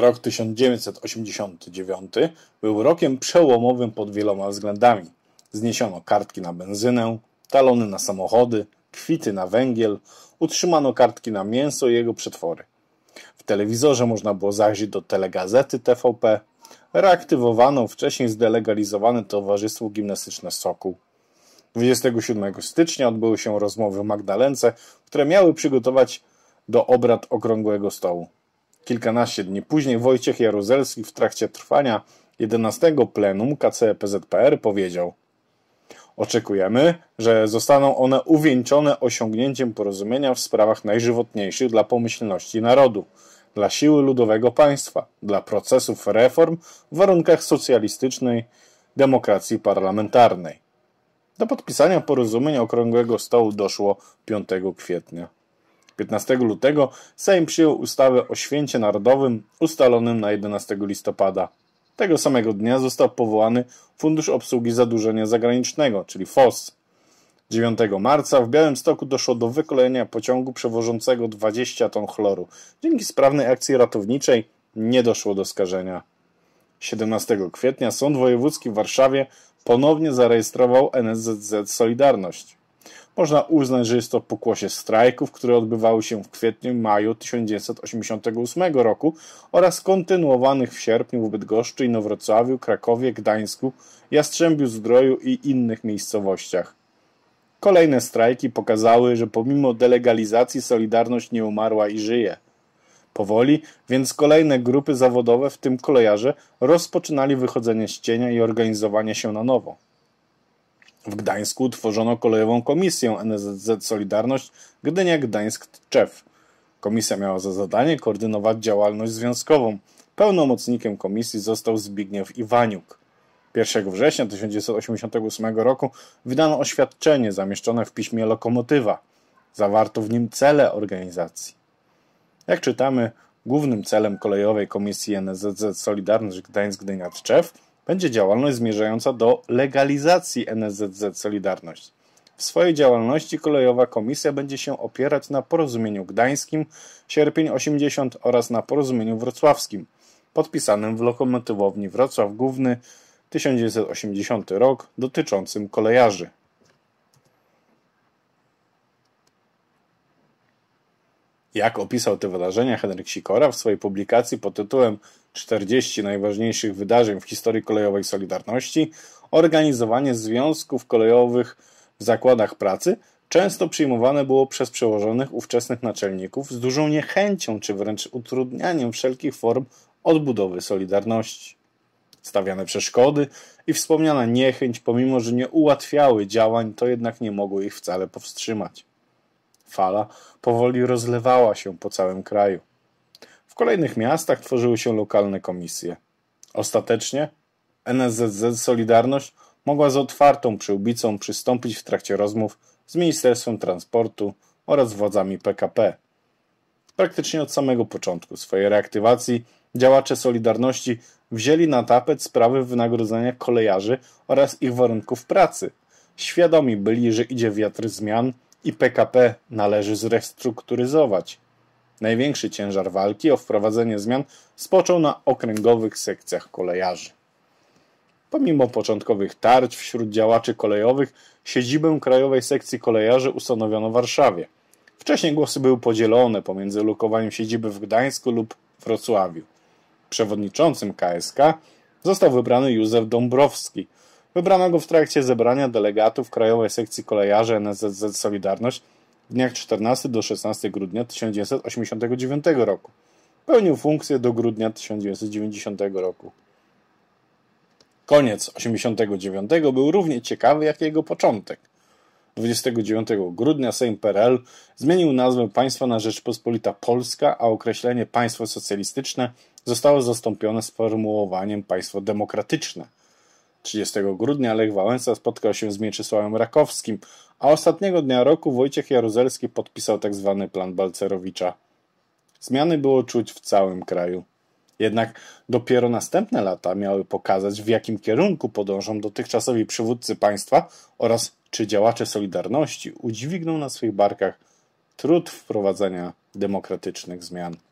Rok 1989 był rokiem przełomowym pod wieloma względami. Zniesiono kartki na benzynę, talony na samochody, kwity na węgiel, utrzymano kartki na mięso i jego przetwory. W telewizorze można było zajrzeć do telegazety TVP, reaktywowano wcześniej zdelegalizowane Towarzystwo Gimnastyczne Sokół. 27 stycznia odbyły się rozmowy w Magdalence, które miały przygotować do obrad okrągłego stołu. Kilkanaście dni później Wojciech Jaruzelski w trakcie trwania 11 plenum KCPZPR powiedział Oczekujemy, że zostaną one uwieńczone osiągnięciem porozumienia w sprawach najżywotniejszych dla pomyślności narodu, dla siły ludowego państwa, dla procesów reform w warunkach socjalistycznej demokracji parlamentarnej. Do podpisania porozumień okrągłego stołu doszło 5 kwietnia. 15 lutego Sejm przyjął ustawę o święcie narodowym ustalonym na 11 listopada. Tego samego dnia został powołany Fundusz Obsługi Zadłużenia Zagranicznego, czyli FOS. 9 marca w Białymstoku doszło do wykolenia pociągu przewożącego 20 ton chloru. Dzięki sprawnej akcji ratowniczej nie doszło do skażenia. 17 kwietnia Sąd Wojewódzki w Warszawie ponownie zarejestrował NSZZ Solidarność. Można uznać, że jest to pokłosie strajków, które odbywały się w kwietniu maju 1988 roku oraz kontynuowanych w sierpniu w Bydgoszczy, Noworocławiu, Krakowie, Gdańsku, Jastrzębiu Zdroju i innych miejscowościach. Kolejne strajki pokazały, że pomimo delegalizacji Solidarność nie umarła i żyje. Powoli, więc kolejne grupy zawodowe, w tym kolejarze, rozpoczynali wychodzenie z cienia i organizowanie się na nowo. W Gdańsku utworzono kolejową komisję NZZ Solidarność Gdynia-Gdańsk-Czew. Komisja miała za zadanie koordynować działalność związkową. Pełnomocnikiem komisji został Zbigniew Iwaniuk. 1 września 1988 roku wydano oświadczenie zamieszczone w piśmie Lokomotywa. Zawarto w nim cele organizacji. Jak czytamy, głównym celem kolejowej komisji NZZ Solidarność gdańsk gdynia Tczew będzie działalność zmierzająca do legalizacji NSZZ Solidarność. W swojej działalności kolejowa komisja będzie się opierać na porozumieniu gdańskim sierpień 80 oraz na porozumieniu wrocławskim podpisanym w lokomotywowni Wrocław Główny 1980 rok dotyczącym kolejarzy. Jak opisał te wydarzenia Henryk Sikora w swojej publikacji pod tytułem 40 najważniejszych wydarzeń w historii kolejowej Solidarności, organizowanie związków kolejowych w zakładach pracy często przyjmowane było przez przełożonych ówczesnych naczelników z dużą niechęcią czy wręcz utrudnianiem wszelkich form odbudowy Solidarności. Stawiane przeszkody i wspomniana niechęć, pomimo że nie ułatwiały działań, to jednak nie mogły ich wcale powstrzymać. Fala powoli rozlewała się po całym kraju. W kolejnych miastach tworzyły się lokalne komisje. Ostatecznie NSZZ Solidarność mogła z otwartą przyłbicą przystąpić w trakcie rozmów z Ministerstwem Transportu oraz władzami PKP. Praktycznie od samego początku swojej reaktywacji działacze Solidarności wzięli na tapet sprawy wynagrodzenia kolejarzy oraz ich warunków pracy. Świadomi byli, że idzie wiatr zmian – i PKP należy zrestrukturyzować. Największy ciężar walki o wprowadzenie zmian spoczął na okręgowych sekcjach kolejarzy. Pomimo początkowych tarć wśród działaczy kolejowych, siedzibę Krajowej Sekcji Kolejarzy ustanowiono w Warszawie. Wcześniej głosy były podzielone pomiędzy lokowaniem siedziby w Gdańsku lub Wrocławiu. Przewodniczącym KSK został wybrany Józef Dąbrowski, wybranego w trakcie zebrania delegatów Krajowej Sekcji Kolejarzy NSZZ Solidarność w dniach 14 do 16 grudnia 1989 roku. Pełnił funkcję do grudnia 1990 roku. Koniec 89 był równie ciekawy jak jego początek. 29 grudnia Sejm PRL zmienił nazwę państwa na Rzeczpospolita Polska, a określenie państwo socjalistyczne zostało zastąpione sformułowaniem państwo demokratyczne. 30 grudnia Lech Wałęsa spotkał się z Mieczysławem Rakowskim, a ostatniego dnia roku Wojciech Jaruzelski podpisał tzw. Tak plan Balcerowicza. Zmiany było czuć w całym kraju. Jednak dopiero następne lata miały pokazać, w jakim kierunku podążą dotychczasowi przywódcy państwa oraz czy działacze Solidarności udźwigną na swych barkach trud wprowadzania demokratycznych zmian.